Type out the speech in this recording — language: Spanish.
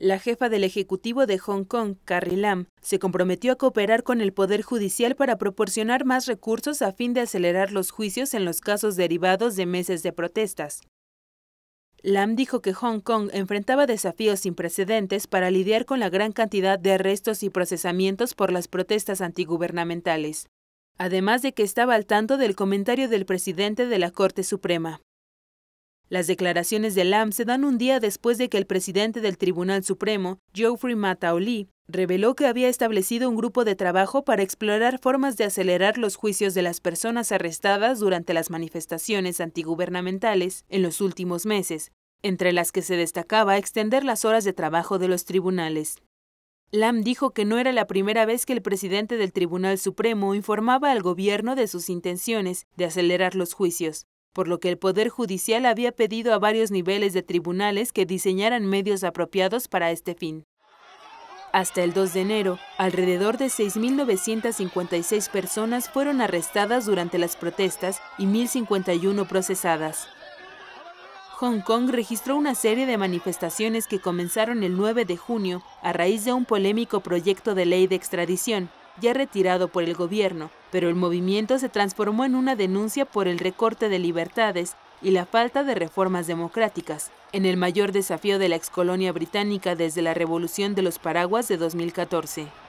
La jefa del Ejecutivo de Hong Kong, Carrie Lam, se comprometió a cooperar con el Poder Judicial para proporcionar más recursos a fin de acelerar los juicios en los casos derivados de meses de protestas. Lam dijo que Hong Kong enfrentaba desafíos sin precedentes para lidiar con la gran cantidad de arrestos y procesamientos por las protestas antigubernamentales, además de que estaba al tanto del comentario del presidente de la Corte Suprema. Las declaraciones de Lam se dan un día después de que el presidente del Tribunal Supremo, Geoffrey Mataoli, reveló que había establecido un grupo de trabajo para explorar formas de acelerar los juicios de las personas arrestadas durante las manifestaciones antigubernamentales en los últimos meses, entre las que se destacaba extender las horas de trabajo de los tribunales. Lam dijo que no era la primera vez que el presidente del Tribunal Supremo informaba al gobierno de sus intenciones de acelerar los juicios, por lo que el Poder Judicial había pedido a varios niveles de tribunales que diseñaran medios apropiados para este fin. Hasta el 2 de enero, alrededor de 6.956 personas fueron arrestadas durante las protestas y 1.051 procesadas. Hong Kong registró una serie de manifestaciones que comenzaron el 9 de junio a raíz de un polémico proyecto de ley de extradición, ya retirado por el gobierno, pero el movimiento se transformó en una denuncia por el recorte de libertades y la falta de reformas democráticas, en el mayor desafío de la excolonia británica desde la Revolución de los Paraguas de 2014.